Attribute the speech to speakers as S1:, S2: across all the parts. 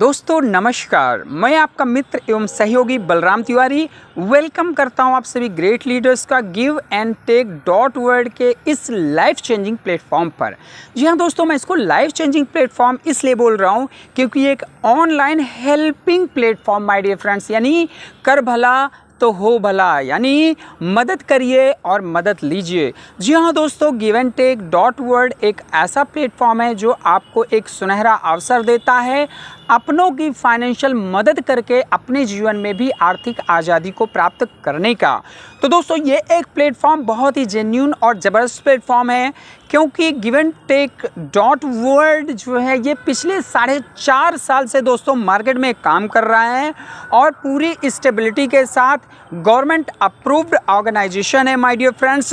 S1: दोस्तों नमस्कार मैं आपका मित्र एवं सहयोगी बलराम तिवारी वेलकम करता हूं आप सभी ग्रेट लीडर्स का give and take dot world के इस लाइफ चेंजिंग प्लेटफॉर्म पर जी हां दोस्तों मैं इसको लाइफ चेंजिंग प्लेटफॉर्म इसलिए बोल रहा हूं क्योंकि एक online helping platform my dear friends यानी कर भला तो हो भला यानी मदद करिए और मदद लीजिए जी हाँ दोस्तों give and take dot world एक ऐसा प्लेटफॉर्म है जो आपको एक सुनहरा अवसर देता है अपनों की फाइनेंशियल मदद करके अपने जीवन में भी आर्थिक आज़ादी को प्राप्त करने का तो दोस्तों ये एक प्लेटफॉर्म बहुत ही जेन्यून और ज़बरदस्त प्लेटफॉर्म है क्योंकि गिवन टेक डॉट वर्ल्ड जो है ये पिछले साढ़े चार साल से दोस्तों मार्केट में काम कर रहा है और पूरी स्टेबिलिटी के साथ गवर्नमेंट अप्रूव्ड ऑर्गेनाइजेशन है माई डियर फ्रेंड्स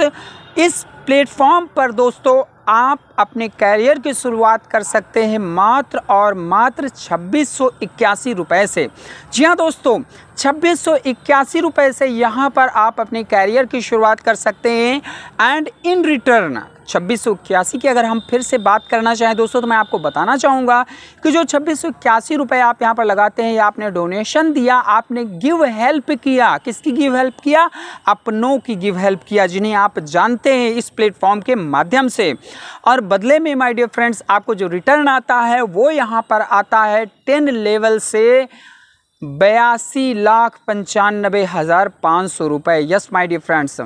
S1: इस प्लेटफॉर्म पर दोस्तों आप अपने कैरियर की शुरुआत कर सकते हैं मात्र और मात्र छब्बीस सौ इक्यासी रुपये से जी हाँ दोस्तों छब्बीस सौ इक्यासी रुपये से यहाँ पर आप अपने कैरियर की शुरुआत कर सकते हैं एंड इन रिटर्न छब्बीस की अगर हम फिर से बात करना चाहें दोस्तों तो मैं आपको बताना चाहूँगा कि जो छब्बीस रुपए आप यहाँ पर लगाते हैं या आपने डोनेशन दिया आपने गिव हेल्प किया किसकी गिव हेल्प किया अपनों की गिव हेल्प किया जिन्हें आप जानते हैं इस प्लेटफॉर्म के माध्यम से और बदले में माई डियर फ्रेंड्स आपको जो रिटर्न आता है वो यहाँ पर आता है टेन लेवल से बयासी लाख पंचानबे हज़ार पाँच सौ रुपये यस माय डियर फ्रेंड्स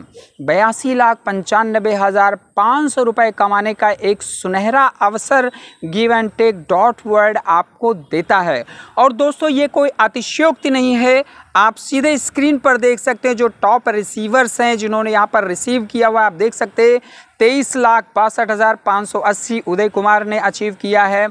S1: बयासी लाख पंचानबे हज़ार पाँच सौ रुपये कमाने का एक सुनहरा अवसर give and take dot world आपको देता है और दोस्तों ये कोई अतिशयोक्ति नहीं है आप सीधे स्क्रीन पर देख सकते हैं जो टॉप रिसीवर्स हैं जिन्होंने यहाँ पर रिसीव किया हुआ आप देख सकते हैं तेईस लाख बासठ हज़ार पाँच सौ अस्सी उदय कुमार ने अचीव किया है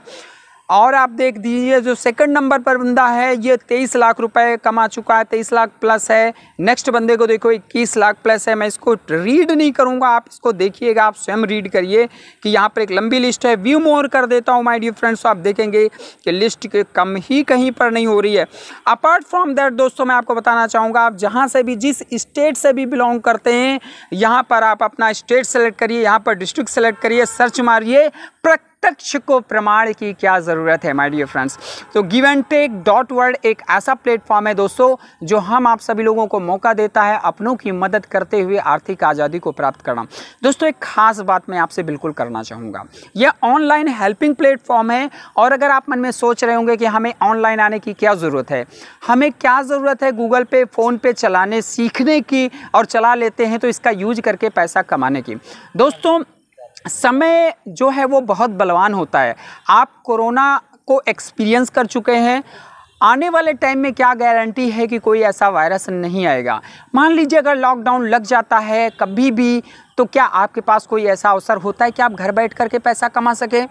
S1: और आप देख दीजिए जो सेकंड नंबर पर बंदा है ये तेईस लाख रुपए कमा चुका है तेईस लाख प्लस है नेक्स्ट बंदे को देखो इक्कीस लाख प्लस है मैं इसको रीड नहीं करूँगा आप इसको देखिएगा आप स्वयं रीड करिए कि यहाँ पर एक लंबी लिस्ट है व्यू मोर कर देता हूँ माई डियर फ्रेंड्स आप देखेंगे कि लिस्ट कम ही कहीं पर नहीं हो रही है अपार्ट फ्रॉम दैट दोस्तों मैं आपको बताना चाहूँगा आप जहाँ से भी जिस स्टेट से भी बिलोंग करते हैं यहाँ पर आप अपना स्टेट सेलेक्ट करिए यहाँ पर डिस्ट्रिक्ट सेलेक्ट करिए सर्च मारिए प्रक प्रत्यक्ष को प्रमाण की क्या ज़रूरत है माय डियर फ्रेंड्स तो give and take dot world एक ऐसा प्लेटफॉर्म है दोस्तों जो हम आप सभी लोगों को मौका देता है अपनों की मदद करते हुए आर्थिक आज़ादी को प्राप्त करना दोस्तों एक ख़ास बात मैं आपसे बिल्कुल करना चाहूँगा यह ऑनलाइन हेल्पिंग प्लेटफॉर्म है और अगर आप मन में सोच रहे होंगे कि हमें ऑनलाइन आने की क्या ज़रूरत है हमें क्या ज़रूरत है गूगल पे फ़ोन पे चलाने सीखने की और चला लेते हैं तो इसका यूज करके पैसा कमाने की दोस्तों समय जो है वो बहुत बलवान होता है आप कोरोना को एक्सपीरियंस कर चुके हैं आने वाले टाइम में क्या गारंटी है कि कोई ऐसा वायरस नहीं आएगा मान लीजिए अगर लॉकडाउन लग जाता है कभी भी तो क्या आपके पास कोई ऐसा अवसर होता है कि आप घर बैठ कर के पैसा कमा सकें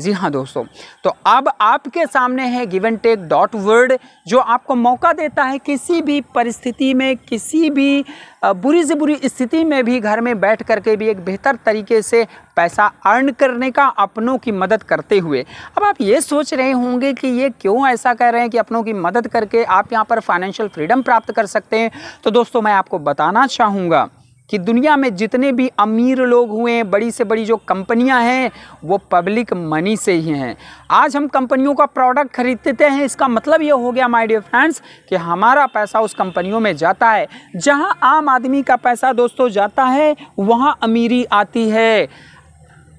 S1: जी हाँ दोस्तों तो अब आपके सामने है गिवन टेक डॉट वर्ड जो आपको मौका देता है किसी भी परिस्थिति में किसी भी बुरी से बुरी स्थिति में भी घर में बैठ कर के भी एक बेहतर तरीके से पैसा अर्न करने का अपनों की मदद करते हुए अब आप ये सोच रहे होंगे कि ये क्यों ऐसा कह रहे हैं कि अपनों की मदद करके आप यहाँ पर फाइनेंशियल फ्रीडम प्राप्त कर सकते हैं तो दोस्तों मैं आपको बताना चाहूँगा कि दुनिया में जितने भी अमीर लोग हुए हैं बड़ी से बड़ी जो कंपनियां हैं वो पब्लिक मनी से ही हैं आज हम कंपनियों का प्रोडक्ट खरीदते हैं इसका मतलब ये हो गया माय डियर फ्रेंड्स कि हमारा पैसा उस कंपनियों में जाता है जहां आम आदमी का पैसा दोस्तों जाता है वहां अमीरी आती है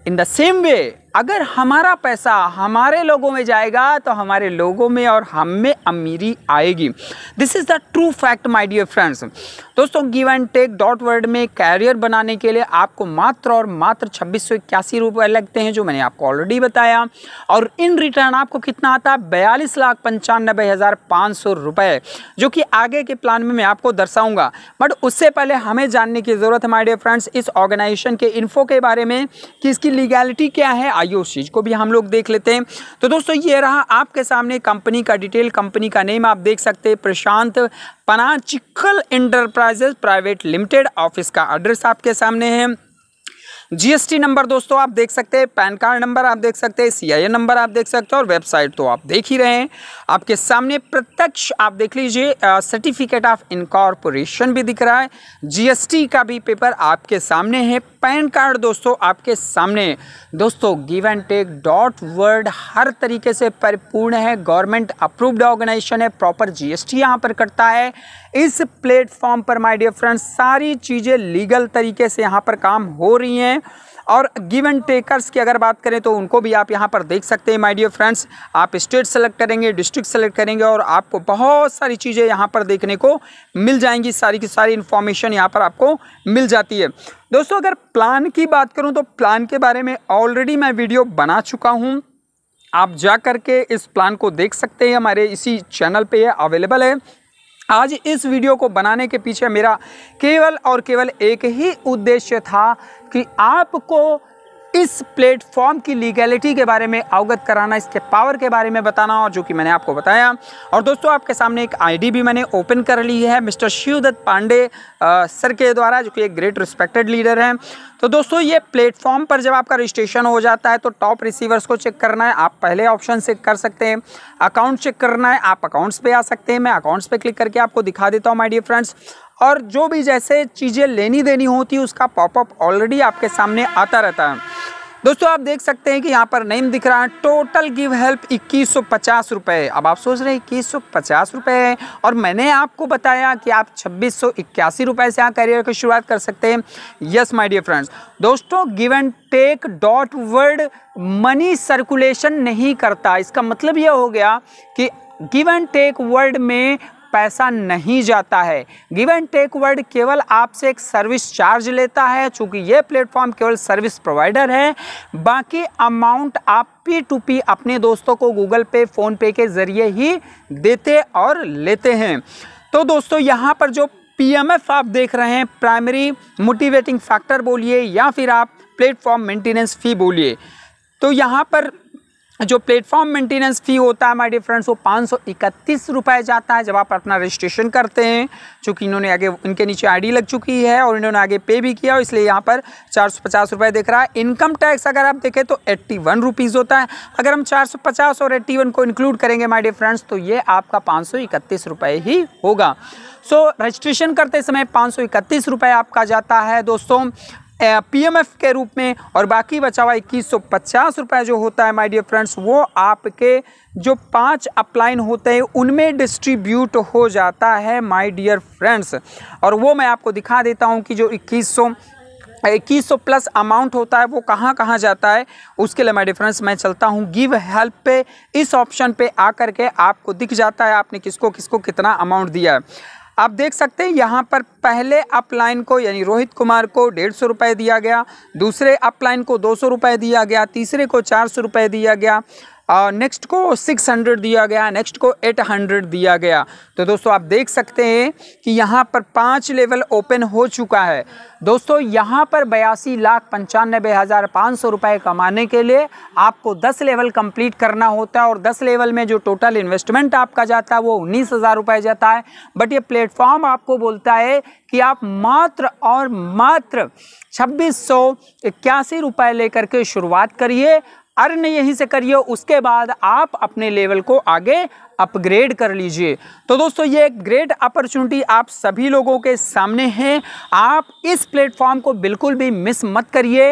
S1: इन द सेम वे अगर हमारा पैसा हमारे लोगों में जाएगा तो हमारे लोगों में और हम में अमीरी आएगी this is the true fact my dear friends दोस्तों give and take dot world में कैरियर बनाने के लिए आपको मात्र और मात्र छब्बीस सौ इक्यासी रुपये लगते हैं जो मैंने आपको ऑलरेडी बताया और इन रिटर्न आपको कितना आता है बयालीस लाख पंचानबे हज़ार पाँच सौ रुपये जो कि आगे के प्लान में मैं आपको दर्शाऊंगा बट उससे पहले हमें जानने की ज़रूरत है माई डियर फ्रेंड्स इस ऑर्गेनाइजेशन के इन्फो के बारे में कि इसकी लीगैलिटी क्या है आइए उस चीज़ को भी हम लोग देख लेते हैं तो दोस्तों ये रहा आपके सामने कंपनी का डिटेल कंपनी का नेम आप देख सकते हैं Prashant Panachikal enterprises private limited office का एड्रेस आपके सामने है जीएसटी नंबर दोस्तों आप देख सकते हैं पैन कार्ड नंबर आप देख सकते हैं सीआईएन नंबर आप देख सकते हैं और वेबसाइट तो आप देख ही रहे हैं आपके सामने प्रत्यक्ष आप देख लीजिए सर्टिफिकेट ऑफ इनकॉर्पोरेशन भी दिख रहा है जीएसटी का भी पेपर आपके सामने है पैन कार्ड दोस्तों आपके सामने दोस्तों give and take dot world हर तरीके से परिपूर्ण है गवर्नमेंट अप्रूव्ड ऑर्गेनाइजेशन है प्रॉपर जीएसटी यहाँ पर करता है इस प्लेटफॉर्म पर माय डियर फ्रेंड्स सारी चीज़ें लीगल तरीके से यहाँ पर काम हो रही हैं और गिव एंड टेकर्स की अगर बात करें तो उनको भी आप यहाँ पर देख सकते हैं माय डियर फ्रेंड्स आप स्टेट सेलेक्ट करेंगे डिस्ट्रिक्ट सेलेक्ट करेंगे और आपको बहुत सारी चीज़ें यहाँ पर देखने को मिल जाएंगी सारी की सारी इन्फॉर्मेशन यहाँ पर आपको मिल जाती है दोस्तों अगर प्लान की बात करूँ तो प्लान के बारे में ऑलरेडी मैं वीडियो बना चुका हूँ आप जा करके इस प्लान को देख सकते हैं हमारे इसी चैनल पे ये अवेलेबल है आज इस वीडियो को बनाने के पीछे मेरा केवल और केवल एक ही उद्देश्य था कि आपको इस प्लेटफॉर्म की लीगैलिटी के बारे में अवगत कराना इसके पावर के बारे में बताना और जो कि मैंने आपको बताया और दोस्तों आपके सामने एक आईडी भी मैंने ओपन कर ली है मिस्टर शिवदत्त पांडे आ, सर के द्वारा जो कि एक ग्रेट रिस्पेक्टेड लीडर हैं तो दोस्तों ये प्लेटफॉर्म पर जब आपका रजिस्ट्रेशन हो जाता है तो टॉप रिसीवर्स को चेक करना है आप पहले ऑप्शन से कर सकते हैं अकाउंट चेक करना है आप अकाउंट्स पर आ सकते हैं मैं अकाउंट्स पर क्लिक करके आपको दिखा देता हूँ माई डियर फ्रेंड्स और जो भी जैसे चीज़ें लेनी देनी होती है उसका पॉपअप ऑलरेडी आपके सामने आता रहता है दोस्तों आप देख सकते हैं कि यहाँ पर नेम दिख रहा है टोटल गिव हेल्प इक्कीस सौ पचास रुपये अब आप सोच रहे हैं इक्कीस सौ पचास रुपये है और मैंने आपको बताया कि आप छब्बीस सौ इक्यासी रुपये से यहाँ करियर की शुरुआत कर सकते हैं यस माय डियर फ्रेंड्स दोस्तों give and take dot world money circulation नहीं करता इसका मतलब यह हो गया कि गिव एंड टेक वर्ड में पैसा नहीं जाता है गिव एंड टेक वर्ड केवल आपसे एक सर्विस चार्ज लेता है चूंकि ये प्लेटफॉर्म केवल सर्विस प्रोवाइडर है बाकी अमाउंट आप पी टू पी अपने दोस्तों को गूगल पे फ़ोन पे के ज़रिए ही देते और लेते हैं तो दोस्तों यहाँ पर जो पीएमएफ आप देख रहे हैं प्राइमरी मोटिवेटिंग फैक्टर बोलिए या फिर आप प्लेटफॉर्म मेंटेनेंस फ़ी बोलिए तो यहाँ पर जो प्लेटफॉर्म मेंटेनेंस फ़ी होता है माय डियर फ्रेंड्स वो पाँच सौ इकतीस रुपये जाता है जब आप अपना रजिस्ट्रेशन करते हैं चूँकि इन्होंने आगे इनके नीचे आईडी लग चुकी है और इन्होंने आगे पे भी किया और इसलिए यहाँ पर चार सौ पचास रुपये देख रहा है इनकम टैक्स अगर आप देखें तो एट्टी वन रुपीज़ होता है अगर हम चार सौ पचास और एट्टी वन को इंक्लूड करेंगे माय डियर फ्रेंड्स तो ये आपका पाँच सौ इकतीस रुपये ही होगा सो so, रजिस्ट्रेशन करते समय पाँच सौ इकतीस रुपये आपका जाता है दोस्तों पीएमएफ के रूप में और बाकी बचा हुआ इक्कीस सौ पचास रुपये जो होता है माय डियर फ्रेंड्स वो आपके जो पांच अपलाइन होते हैं उनमें डिस्ट्रीब्यूट हो जाता है माय डियर फ्रेंड्स और वो मैं आपको दिखा देता हूँ कि जो इक्कीस इक्कीस सौ प्लस अमाउंट होता है वो कहाँ कहाँ जाता है उसके लिए मैं डिफरेंस मैं चलता हूँ गिव हेल्प पे इस ऑप्शन पे आकर के आपको दिख जाता है आपने किसको किसको कितना अमाउंट दिया है आप देख सकते हैं यहाँ पर पहले अपलाइन को यानी रोहित कुमार को डेढ़ सौ रुपये दिया गया दूसरे अपलाइन को दो सौ रुपये दिया गया तीसरे को चार सौ रुपये दिया गया नेक्स्ट को 600 दिया गया नेक्स्ट को 800 दिया गया तो दोस्तों आप देख सकते हैं कि यहाँ पर पाँच लेवल ओपन हो चुका है दोस्तों यहाँ पर बयासी लाख पंचानबे हज़ार पाँच सौ रुपये कमाने के लिए आपको 10 लेवल कंप्लीट करना होता है और 10 लेवल में जो टोटल इन्वेस्टमेंट आपका जाता है वो उन्नीस हज़ार रुपये जाता है बट ये प्लेटफॉर्म आपको बोलता है कि आप मात्र और मात्र छब्बीस सौ इक्यासी रुपये लेकर के शुरुआत करिए अर्न यहीं से करिए उसके बाद आप अपने लेवल को आगे अपग्रेड कर लीजिए तो दोस्तों ये एक ग्रेट अपॉर्चुनिटी आप सभी लोगों के सामने है आप इस प्लेटफॉर्म को बिल्कुल भी मिस मत करिए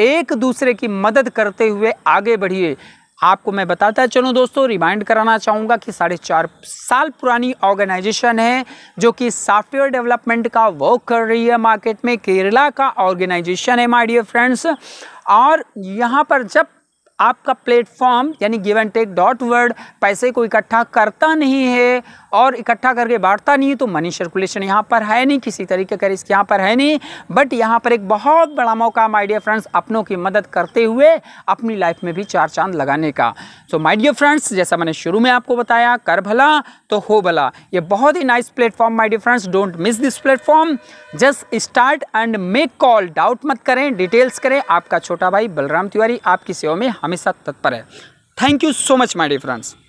S1: एक दूसरे की मदद करते हुए आगे बढ़िए आपको मैं बताता चलूँ दोस्तों रिमाइंड कराना चाहूँगा कि साढ़े चार साल पुरानी ऑर्गेनाइजेशन है जो कि सॉफ्टवेयर डेवलपमेंट का वर्क कर रही है मार्केट में केरला का ऑर्गेनाइजेशन है माय डियर फ्रेंड्स और यहाँ पर जब आपका प्लेटफॉर्म यानी गिव टेक डॉट वर्ड पैसे को इकट्ठा करता नहीं है और इकट्ठा करके बांटता नहीं तो मनी सर्कुलेशन यहाँ पर है नहीं किसी तरीके का रिस्क यहाँ पर है नहीं बट यहाँ पर एक बहुत बड़ा मौका माय डियर फ्रेंड्स अपनों की मदद करते हुए अपनी लाइफ में भी चार चांद लगाने का सो माय डियर फ्रेंड्स जैसा मैंने शुरू में आपको बताया कर भला तो हो भला ये बहुत ही nice platform my dear friends don't miss this platform just start and make call doubt मत करें डिटेल्स करें आपका छोटा भाई बलराम तिवारी आपकी सेवा में हमेशा तत्पर है thank you so much my dear friends